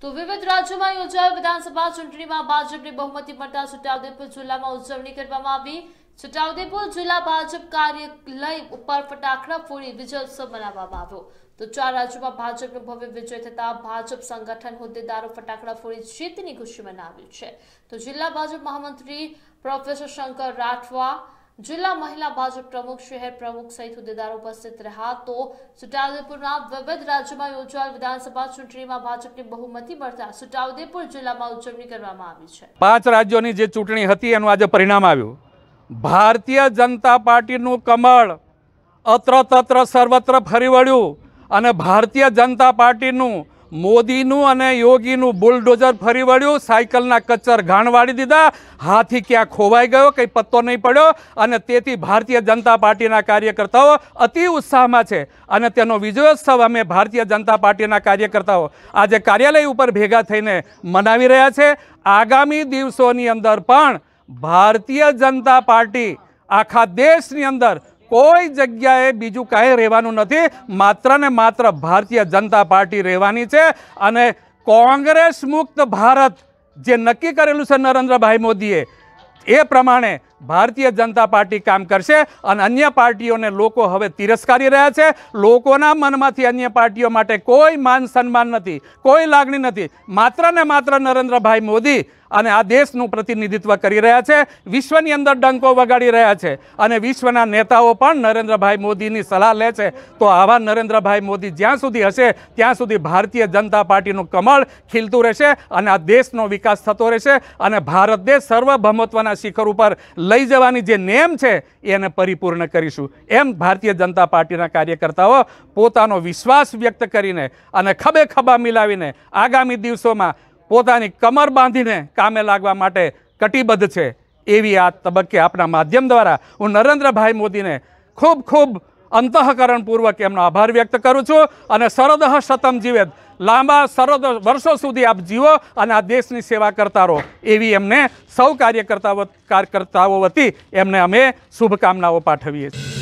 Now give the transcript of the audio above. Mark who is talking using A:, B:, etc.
A: તો વિવિધ રાજ્યોમાં યોજાયેલ વિધાનસભા ચૂંટણીમાં ભાજપને બહુમતી મળતા છોટાઉદેપુર જિલ્લામાં ઉજવણી કરવામાં આવી છોટાઉદેપુર જિલ્લા ભાજપ કાર્યાલય ઉપર ફટાકડા ફોડી વિજયોત્સવ મનાવવામાં આવ્યો તો ચાર રાજ્યોમાં ભાજપનો ભવ્ય વિજય થતા ભાજપ સંગઠન હોદ્દેદારો ફટાકડા ફોડી જીતની ખુશી મનાવી છે તો જિલ્લા ભાજપ મહામંત્રી પ્રોફેસર શંકર રાઠવા જિલ્લા મહિલા ભાજપ પ્રમુખ શહેર પ્રમુખ સહિત હોદ્દેદાર ઉપસ્થિત રહ્યા તો સુટાઉદેપુરના વિવિધ રાજ્યમાં યોજાયેલ વિધાનસભા ચૂંટણીમાં ભાજપને બહુમતી મળતા સુટાઉદેપુર જિલ્લામાં ઉજવણી કરવામાં આવી છે
B: પાંચ રાજ્યોની જે ચૂંટણી હતી એનું આજે પરિણામ આવ્યું ભારતીય જનતા પાર્ટીનું કમળ અત્ર તત્ર સર્વત્ર ફરી વળ્યું અને ભારતીય જનતા પાર્ટીનું મોદીનું અને યોગીનું બુલડોઝર ફરી વળ્યું સાયકલના કચ્ચર ઘાણ વાળી દીધા હાથી ક્યાં ખોવાઈ ગયો કંઈ પત્તો નહીં પડ્યો અને તેથી ભારતીય જનતા પાર્ટીના કાર્યકર્તાઓ અતિ ઉત્સાહમાં છે અને તેનો વિજયોત્સવ અમે ભારતીય જનતા પાર્ટીના કાર્યકર્તાઓ આજે કાર્યાલય ઉપર ભેગા થઈને મનાવી રહ્યા છે આગામી દિવસોની અંદર પણ ભારતીય જનતા પાર્ટી આખા દેશની અંદર કોઈ જગ્યાએ બીજું કાંઈ રહેવાનું નથી માત્ર ને માત્ર ભારતીય જનતા પાર્ટી રહેવાની છે અને કોંગ્રેસ મુક્ત ભારત જે નક્કી કરેલું છે નરેન્દ્રભાઈ મોદીએ એ પ્રમાણે ભારતીય જનતા પાર્ટી કામ કરશે અને અન્ય પાર્ટીઓને લોકો હવે તિરસ્કારી રહ્યા છે લોકોના મનમાંથી અન્ય પાર્ટીઓ માટે કોઈ માન સન્માન નથી કોઈ લાગણી નથી માત્ર ને માત્ર નરેન્દ્રભાઈ મોદી અને આ દેશનું પ્રતિનિધિત્વ કરી રહ્યા છે વિશ્વની અંદર ડંકો વગાડી રહ્યા છે અને વિશ્વના નેતાઓ પણ નરેન્દ્રભાઈ મોદીની સલાહ લે છે તો આવા નરેન્દ્રભાઈ મોદી જ્યાં સુધી હશે ત્યાં સુધી ભારતીય જનતા પાર્ટીનું કમળ ખીલતું રહેશે અને આ દેશનો વિકાસ થતો રહેશે અને ભારત દેશ સર્વભમત્વના શિખર ઉપર લઈ જવાની જે નેમ છે એને પરિપૂર્ણ કરીશું એમ ભારતીય જનતા પાર્ટીના કાર્યકર્તાઓ પોતાનો વિશ્વાસ વ્યક્ત કરીને અને ખબે ખભા મિલાવીને આગામી દિવસોમાં પોતાની કમર બાંધીને કામે લાગવા માટે કટિબદ્ધ છે એવી આ તબક્કે આપણા માધ્યમ દ્વારા હું નરેન્દ્રભાઈ મોદીને ખૂબ ખૂબ અંતઃકરણપૂર્વક એમનો આભાર વ્યક્ત કરું છું અને સરદહ શતમ જીવેદ લાંબા સરદ વર્ષો સુધી આપ જીવો અને આ દેશની સેવા કરતા રહો એવી એમને સૌ કાર્યકર્તાઓ કાર્યકર્તાઓ વતી એમને અમે શુભકામનાઓ પાઠવીએ છીએ